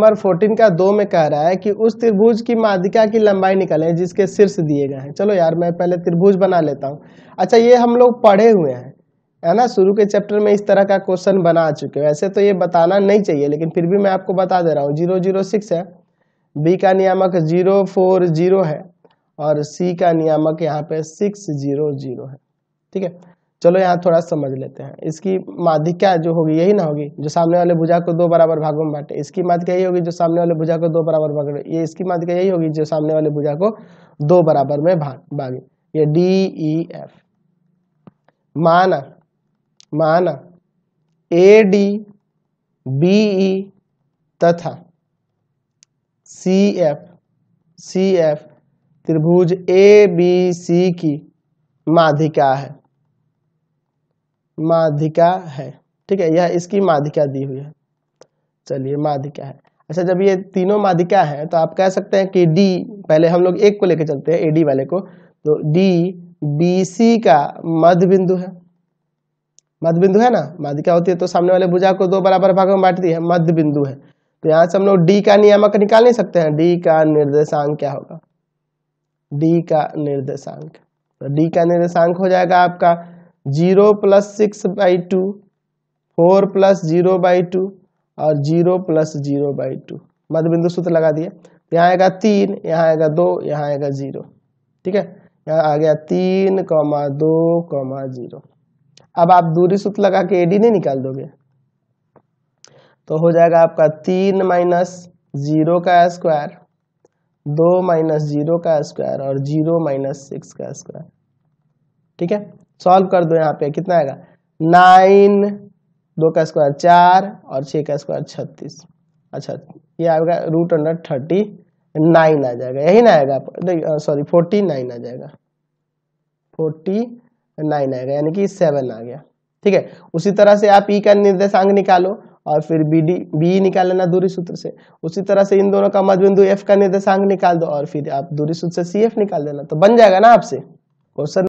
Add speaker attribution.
Speaker 1: number 14 का दो में कह रहा है कि उस त्रिभुज की माध्यिका की लंबाई निकालें जिसके शीर्ष दिए गए हैं चलो यार मैं पहले त्रिभुज बना लेता हूँ अच्छा ये हम लोग पढ़े हुए हैं है ना शुरू के चैप्टर में इस तरह का क्वेश्चन बना चुके हैं वैसे तो ये बताना नहीं चाहिए लेकिन फिर भी मैं आपको बता दे रहा हूँ जीरो जीरो सिक्स है बी का नियामक जीरो फोर जीरो है और सी का नियामक यहाँ पे सिक्स जीरो जीरो है ठीक है चलो यहाँ थोड़ा समझ लेते हैं इसकी माध्यिका जो होगी यही ना होगी जो सामने वाले भुजा को दो बराबर भागों में बांटे इसकी माध्यिका यही होगी जो सामने वाले भुजा को दो बराबर भाग ये इसकी माध्यिका यही होगी जो सामने वाले भुजा को दो बराबर में भाग भागे ये डी ई एफ माना माना ए डी बी ई तथा सी एफ सी एफ त्रिभुज ए बी सी की माध्यिका है माधिका है ठीक है यह इसकी माधिका दी हुई है चलिए माधिका है अच्छा जब ये तीनों माधिका है तो आप कह सकते हैं कि डी पहले हम लोग एक को लेकर चलते हैं ए डी वाले को तो डी बी सी का मध्य बिंदु है मध्य बिंदु है ना माधिका होती है तो सामने वाले भुजा को दो बराबर भागों में बांटती है मध्य बिंदु है तो यहाँ से हम लोग डी का नियामक निकाल नहीं सकते हैं डी का निर्देशांक क्या होगा डी का निर्देशांक तो डी का निर्देशांक हो जाएगा आपका zero plus six by two four plus zero by two और zero plus zero by two मध्य बिंदु सूत्र लगा दिया यहाँ आएगा तीन यहाँ आएगा दो यहाँ आएगा जीरो ठीक है यहाँ आ गया तीन कौमा दो कौमा जीरो अब आप दूरी सूत्र लगा के एडी नहीं निकाल दोगे तो हो जाएगा आपका तीन माइनस जीरो का स्क्वायर दो माइनस जीरो का स्क्वायर और जीरो माइनस सिक्स का स्क्वायर ठीक है सॉल्व कर दो यहाँ पे कितना आएगा नाइन दो का स्क्वायर चार और छः का स्क्वायर छत्तीस अच्छा ये आएगा रूट अंडर थर्टी नाइन आ जाएगा यही ना आएगा सॉरी फोर्टी नाइन आ जाएगा फोर्टी नाइन आएगा यानी कि सेवन आ गया ठीक है उसी तरह से आप ई e का निर्देशांक निकालो और फिर बी डी बी निकाल लेना दूरी सूत्र से उसी तरह से इन दोनों का बिंदु एफ का निर्देशांक निकाल दो और फिर आप दूरी सूत्र से सी एफ निकाल देना तो बन जाएगा ना आपसे क्वेश्चन